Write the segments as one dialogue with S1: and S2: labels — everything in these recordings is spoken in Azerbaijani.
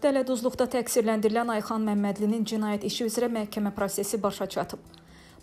S1: Dələduzluqda təqsirləndirilən Ayxan Məmmədlinin cinayət işi üzrə məhkəmə prosesi başa çatıb.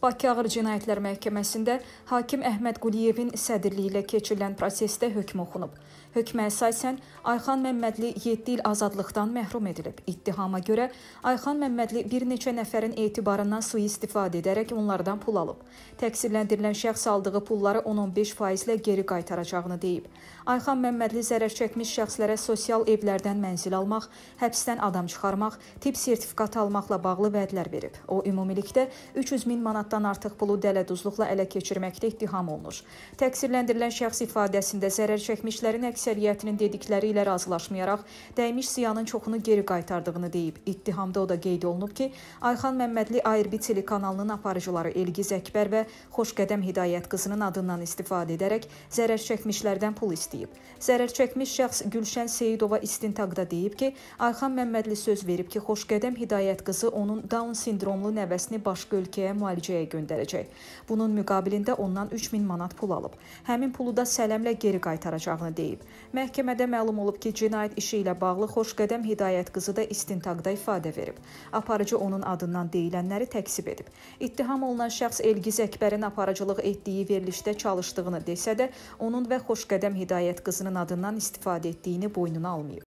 S1: Bakı Ağır Cinayətlər Məhkəməsində hakim Əhməd Quliyevin sədrliyi ilə keçirilən prosesdə hökm oxunub. Hökmə əsasən Ayxan Məmmədli 7 il azadlıqdan məhrum edilib. İttihama görə Ayxan Məmmədli bir neçə nəfərin etibarından sui-istifadə edərək onlardan pul alıb. Təqsirləndirilən şəxs aldığı pulları 10-15% ilə geri qaytaracağını deyib. Ayxan Məmmədli zərər çəkmiş şəxslərə sosial evlərdən mənzil almaq, həbsdən adam çıxarmaq, tip sertifikat almaqla bağlı vədlər verib. O ümumilikdə 300 min manatdan artıq pulu dələduzluqla ələ keçirməkdə ittiham olunur. Təqsirləndirilən şəxs ifadəsində zərər çəkmişlərin əks əksəriyyətinin dedikləri ilə razılaşmayaraq dəymiş ziyanın çoxunu geri qaytardığını deyib. İttihamda o da qeyd olunub ki, Ayxan Məmmədli ARB telekanalının aparıcıları Elgiz Əkbər və Xoşqədəm Hidayət qızının adından istifadə edərək zərər çəkmişlərdən pul istəyib. Zərər çəkmiş şəxs Gülşən Seyidova istintaqda deyib ki, Ayxan Məmmədli söz verib ki, Xoşqədəm Hidayət qızı onun Down sindromlu nəvəsini başqa ölkəyə müalicəyə göndərəcək. Bunun müqabilində ondan 3000 manat pul alıb. Həmin pulu da sələmlə geri qaytaracağını deyib. Məhkəmədə məlum olub ki, cinayət işi ilə bağlı Xoşqədəm Hidayət qızı da istintaqda ifadə verib. Aparıcı onun adından deyilənləri təksib edib. İttiham olunan şəxs Elgiz Əkbərin aparıcılıq etdiyi verilişdə çalışdığını desə də, onun və Xoşqədəm Hidayət qızının adından istifadə etdiyini boynuna almayıb.